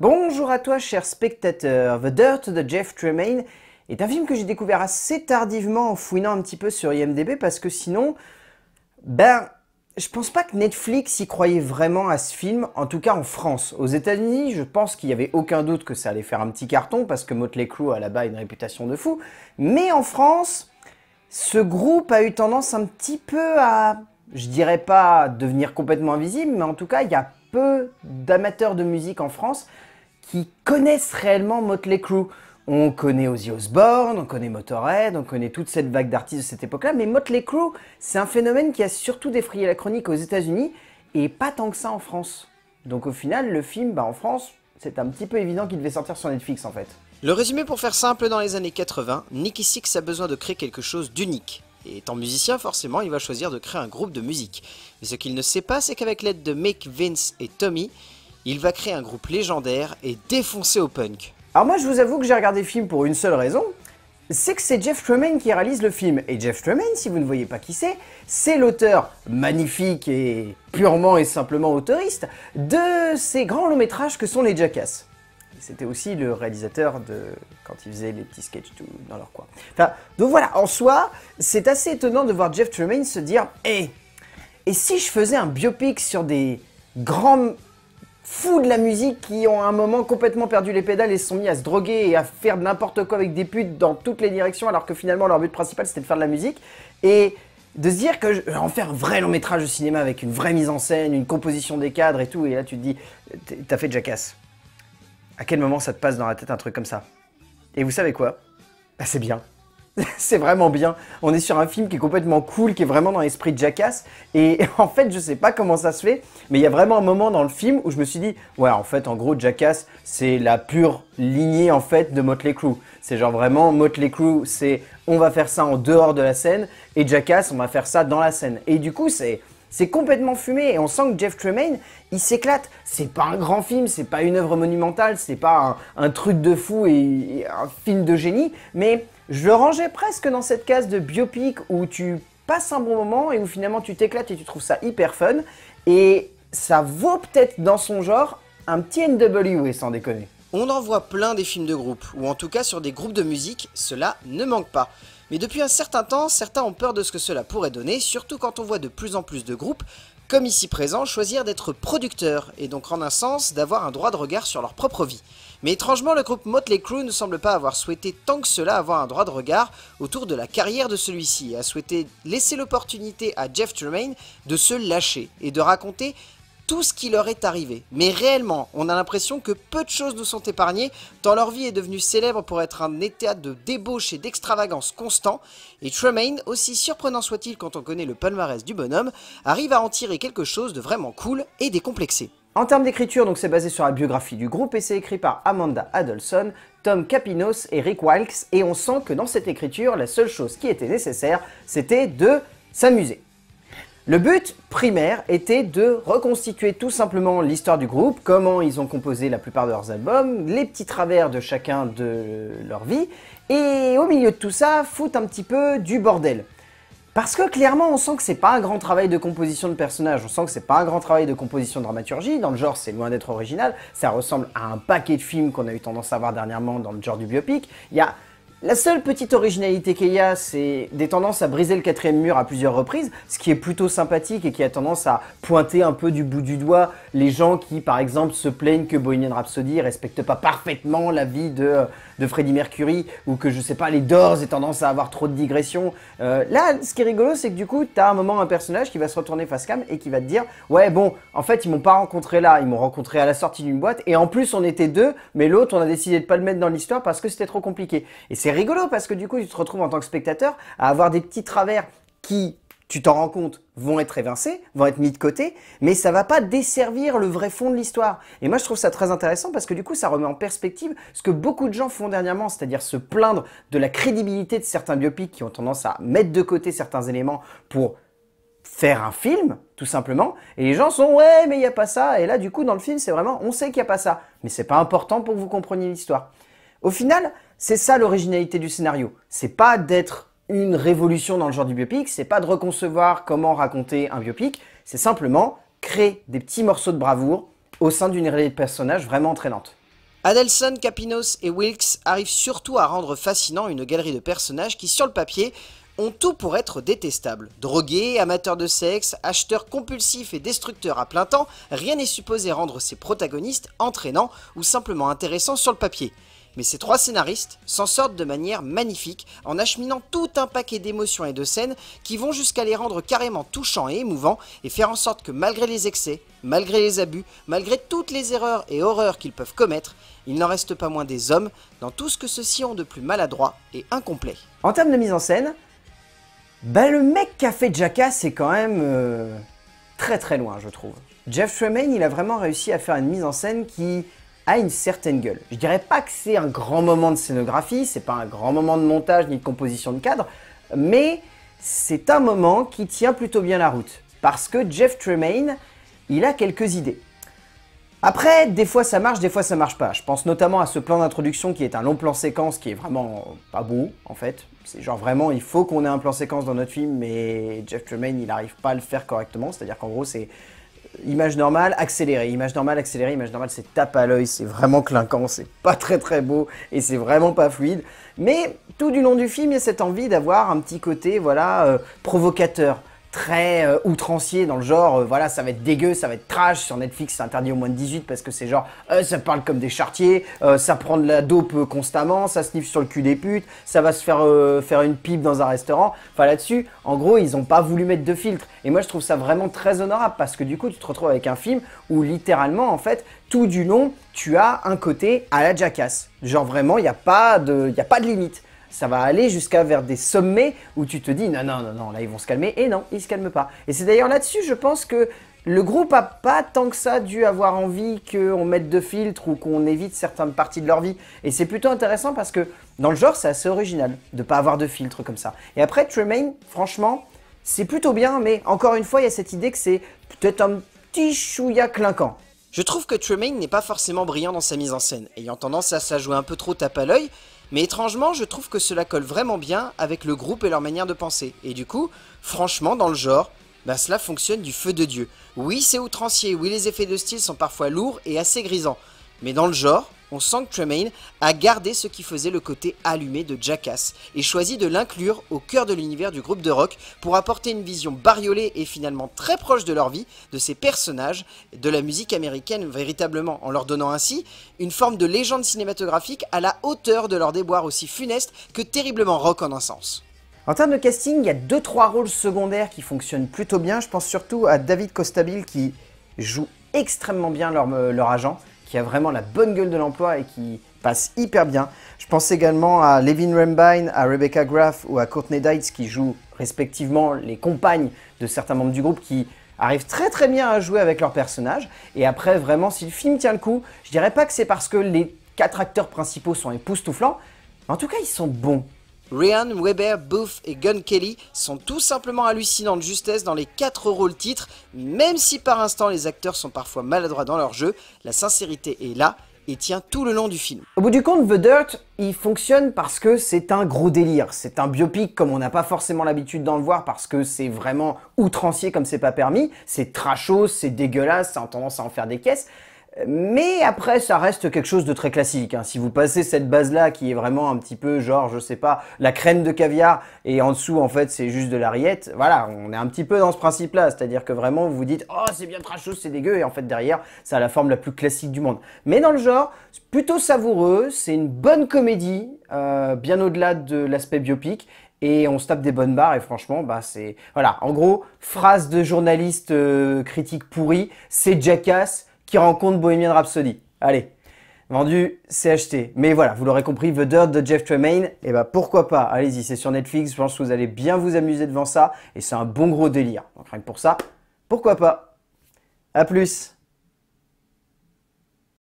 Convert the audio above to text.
Bonjour à toi, cher spectateurs, The Dirt de Jeff Tremaine est un film que j'ai découvert assez tardivement en fouinant un petit peu sur IMDb parce que sinon, ben, je pense pas que Netflix y croyait vraiment à ce film, en tout cas en France. Aux États-Unis, je pense qu'il y avait aucun doute que ça allait faire un petit carton parce que Motley Crue a là-bas une réputation de fou. Mais en France, ce groupe a eu tendance un petit peu à, je dirais pas devenir complètement invisible, mais en tout cas, il y a peu d'amateurs de musique en France qui connaissent réellement Motley Crue. On connaît Ozzy Osbourne, on connaît Motorhead, on connaît toute cette vague d'artistes de cette époque-là, mais Motley Crue, c'est un phénomène qui a surtout défrayé la chronique aux États-Unis et pas tant que ça en France. Donc au final, le film, bah, en France, c'est un petit peu évident qu'il devait sortir sur Netflix en fait. Le résumé pour faire simple, dans les années 80, Nicky Six a besoin de créer quelque chose d'unique, et étant musicien, forcément, il va choisir de créer un groupe de musique. Mais ce qu'il ne sait pas, c'est qu'avec l'aide de Mick, Vince et Tommy, il va créer un groupe légendaire et défoncer au punk. Alors moi, je vous avoue que j'ai regardé le film pour une seule raison, c'est que c'est Jeff Tremaine qui réalise le film. Et Jeff Tremaine, si vous ne voyez pas qui c'est, c'est l'auteur magnifique et purement et simplement autoriste de ces grands longs métrages que sont les Jackass c'était aussi le réalisateur de quand il faisait les petits sketchs dans leur coin. donc voilà, en soi, c'est assez étonnant de voir Jeff Tremaine se dire Hé, eh, et si je faisais un biopic sur des grands fous de la musique qui ont à un moment complètement perdu les pédales et se sont mis à se droguer et à faire n'importe quoi avec des putes dans toutes les directions alors que finalement leur but principal c'était de faire de la musique et de se dire que je vais en faire un vrai long métrage de cinéma avec une vraie mise en scène, une composition des cadres et tout et là tu te dis t'as fait Jackass à quel moment ça te passe dans la tête un truc comme ça Et vous savez quoi bah, C'est bien. c'est vraiment bien. On est sur un film qui est complètement cool, qui est vraiment dans l'esprit de Jackass. Et en fait, je sais pas comment ça se fait, mais il y a vraiment un moment dans le film où je me suis dit, ouais, en fait, en gros, Jackass, c'est la pure lignée en fait de Motley Crue. C'est genre vraiment Motley Crue, c'est on va faire ça en dehors de la scène, et Jackass, on va faire ça dans la scène. Et du coup, c'est c'est complètement fumé et on sent que Jeff Tremaine, il s'éclate. C'est pas un grand film, c'est pas une œuvre monumentale, c'est pas un, truc de fou et, un film de génie, mais je le rangeais presque dans cette case de biopic où tu passes un bon moment et où finalement tu t'éclates et tu trouves ça hyper fun. Et ça vaut peut-être dans son genre un petit NWA sans déconner. On en voit plein des films de groupe, ou en tout cas sur des groupes de musique, cela ne manque pas mais depuis un certain temps, certains ont peur de ce que cela pourrait donner, surtout quand on voit de plus en plus de groupes, comme ici présent, choisir d'être producteurs, et donc en un sens, d'avoir un droit de regard sur leur propre vie. Mais étrangement, le groupe Motley Crue ne semble pas avoir souhaité tant que cela avoir un droit de regard autour de la carrière de celui-ci, et a souhaité laisser l'opportunité à Jeff Tremaine de se lâcher, et de raconter tout ce qui leur est arrivé. Mais réellement, on a l'impression que peu de choses nous sont épargnées, tant leur vie est devenue célèbre pour être un état de débauche et d'extravagance constant, et Tremaine, aussi surprenant soit-il quand on connaît le palmarès du bonhomme, arrive à en tirer quelque chose de vraiment cool et décomplexé. En termes d'écriture, donc c'est basé sur la biographie du groupe et c'est écrit par Amanda Adelson, Tom Capinos et Rick Wilkes, et on sent que dans cette écriture, la seule chose qui était nécessaire, c'était de s'amuser. Le but primaire était de reconstituer tout simplement l'histoire du groupe, comment ils ont composé la plupart de leurs albums, les petits travers de chacun de leur vie, et au milieu de tout ça, foutre un petit peu du bordel. Parce que clairement, on sent que c'est pas un grand travail de composition de personnages, on sent que c'est pas un grand travail de composition de dramaturgie, dans le genre c'est loin d'être original, ça ressemble à un paquet de films qu'on a eu tendance à voir dernièrement dans le genre du biopic, il y a la seule petite originalité qu'il y a, c'est des tendances à briser le quatrième mur à plusieurs reprises, ce qui est plutôt sympathique et qui a tendance à pointer un peu du bout du doigt les gens qui, par exemple, se plaignent que Bohemian Rhapsody respecte pas parfaitement la vie de, euh, de Freddie Mercury ou que, je sais pas, les Doors aient tendance à avoir trop de digressions. Euh, là, ce qui est rigolo, c'est que du coup, t'as un moment un personnage qui va se retourner face cam et qui va te dire « Ouais, bon, en fait, ils m'ont pas rencontré là, ils m'ont rencontré à la sortie d'une boîte et en plus, on était deux, mais l'autre, on a décidé de pas le mettre dans l'histoire parce que c'était trop compliqué. » rigolo parce que du coup, tu te retrouves en tant que spectateur à avoir des petits travers qui, tu t'en rends compte, vont être évincés, vont être mis de côté, mais ça va pas desservir le vrai fond de l'histoire. Et moi, je trouve ça très intéressant parce que du coup, ça remet en perspective ce que beaucoup de gens font dernièrement, c'est-à-dire se plaindre de la crédibilité de certains biopics qui ont tendance à mettre de côté certains éléments pour faire un film, tout simplement, et les gens sont ouais mais il n'y a pas ça, et là du coup dans le film c'est vraiment on sait qu'il n'y a pas ça, mais c'est pas important pour que vous compreniez l'histoire. Au final, c'est ça l'originalité du scénario. C'est pas d'être une révolution dans le genre du biopic, c'est pas de reconcevoir comment raconter un biopic, c'est simplement créer des petits morceaux de bravoure au sein d'une réalité de personnages vraiment entraînante. Adelson, Capinos et Wilkes arrivent surtout à rendre fascinant une galerie de personnages qui, sur le papier, ont tout pour être détestables. Drogués, amateurs de sexe, acheteurs compulsifs et destructeurs à plein temps, rien n'est supposé rendre ces protagonistes entraînants ou simplement intéressants sur le papier mais ces trois scénaristes s'en sortent de manière magnifique en acheminant tout un paquet d'émotions et de scènes qui vont jusqu'à les rendre carrément touchants et émouvants et faire en sorte que malgré les excès, malgré les abus, malgré toutes les erreurs et horreurs qu'ils peuvent commettre, il n'en reste pas moins des hommes dans tout ce que ceux-ci ont de plus maladroit et incomplet. En termes de mise en scène, bah le mec qui a fait Jackass c'est quand même euh, très très loin je trouve. Jeff Tremaine il a vraiment réussi à faire une mise en scène qui une certaine gueule. Je dirais pas que c'est un grand moment de scénographie, c'est pas un grand moment de montage ni de composition de cadre, mais c'est un moment qui tient plutôt bien la route. Parce que Jeff Tremaine, il a quelques idées. Après, des fois ça marche, des fois ça marche pas. Je pense notamment à ce plan d'introduction qui est un long plan séquence qui est vraiment pas beau en fait. C'est genre vraiment il faut qu'on ait un plan séquence dans notre film mais Jeff Tremaine il arrive pas à le faire correctement. C'est-à-dire qu'en gros c'est image normale, accélérée, image normale, accélérée, image normale, c'est tape à l'œil, c'est vraiment clinquant, c'est pas très très beau et c'est vraiment pas fluide. Mais tout du long du film, il y a cette envie d'avoir un petit côté, voilà, euh, provocateur très euh, outrancier dans le genre, euh, voilà, ça va être dégueu, ça va être trash. Sur Netflix, c'est interdit au moins de 18 parce que c'est genre, euh, ça parle comme des chartiers, ça prend de la dope constamment, ça sniffe sur le cul des putes, ça va se faire faire une pipe dans un restaurant. Enfin là-dessus, en gros, ils ont pas voulu mettre de filtre. Et moi, je trouve ça vraiment très honorable parce que du coup, tu te retrouves avec un film où littéralement, en fait, tout du long, tu as un côté à la jackass. Genre vraiment, il n'y a a pas de limite ça va aller jusqu'à vers des sommets où tu te dis non, non, non, non, là ils vont se calmer. Et non, ils se calment pas. Et c'est d'ailleurs là-dessus, je pense que le groupe a pas tant que ça dû avoir envie qu'on mette de filtres ou qu'on évite certaines parties de leur vie. Et c'est plutôt intéressant parce que dans le genre, c'est assez original de pas avoir de filtres comme ça. Et après, Tremaine, franchement, c'est plutôt bien, mais encore une fois, il y a cette idée que c'est peut-être un petit chouïa clinquant. Je trouve que Tremaine n'est pas forcément brillant dans sa mise en scène, ayant tendance à jouer un peu trop tape à l'œil, mais étrangement, je trouve que cela colle vraiment bien avec le groupe et leur manière de penser. Et du coup, franchement, dans le genre, ben, cela fonctionne du feu de Dieu. Oui, c'est outrancier, oui, les effets de style sont parfois lourds et assez grisants. Mais dans le genre, on sent Tremaine a gardé ce qui faisait le côté allumé de Jackass et choisi de l'inclure au cœur de l'univers du groupe de rock pour apporter une vision bariolée et finalement très proche de leur vie, de ces personnages, de la musique américaine véritablement, en leur donnant ainsi une forme de légende cinématographique à la hauteur de leur déboire aussi funeste que terriblement rock en un sens. En termes de casting, il y a 2-3 rôles secondaires qui fonctionnent plutôt bien. Je pense surtout à David Costabile qui joue extrêmement bien leur, euh, leur agent qui a vraiment la bonne gueule de l'emploi et qui passe hyper bien. Je pense également à Levin Rembine, à Rebecca Graff ou à Courtney Dites qui jouent respectivement les compagnes de certains membres du groupe qui arrivent très très bien à jouer avec leurs personnages. Et après, vraiment, si le film tient le coup, je dirais pas que c'est parce que les quatre acteurs principaux sont époustouflants, mais en tout cas, ils sont bons. Ryan, Weber, Booth et Gun Kelly sont tout simplement hallucinants de justesse dans les quatre rôles titres, même si par instant les acteurs sont parfois maladroits dans leur jeu, la sincérité est là et tient tout le long du film. Au bout du compte, The Dirt, il fonctionne parce que c'est un gros délire. C'est un biopic comme on n'a pas forcément l'habitude d'en le voir parce que c'est vraiment outrancier comme c'est pas permis. C'est trashos, c'est dégueulasse, ça a tendance à en faire des caisses. Mais après, ça reste quelque chose de très classique. Hein. Si vous passez cette base-là, qui est vraiment un petit peu genre, je sais pas, la crème de caviar, et en dessous, en fait, c'est juste de la voilà, on est un petit peu dans ce principe-là. C'est-à-dire que vraiment, vous vous dites, oh, c'est bien trashos, c'est dégueu, et en fait, derrière, ça a la forme la plus classique du monde. Mais dans le genre, c'est plutôt savoureux, c'est une bonne comédie, euh, bien au-delà de l'aspect biopique, et on se tape des bonnes barres et franchement bah c'est voilà en gros phrase de journaliste euh, critique pourri c'est jackass rencontre Bohemian Rhapsody. Allez, vendu, c'est acheté. Mais voilà, vous l'aurez compris, The Dirt de Jeff Tremaine, et eh bah ben, pourquoi pas, allez-y, c'est sur Netflix, je pense que vous allez bien vous amuser devant ça, et c'est un bon gros délire. Donc rien que pour ça, pourquoi pas. A plus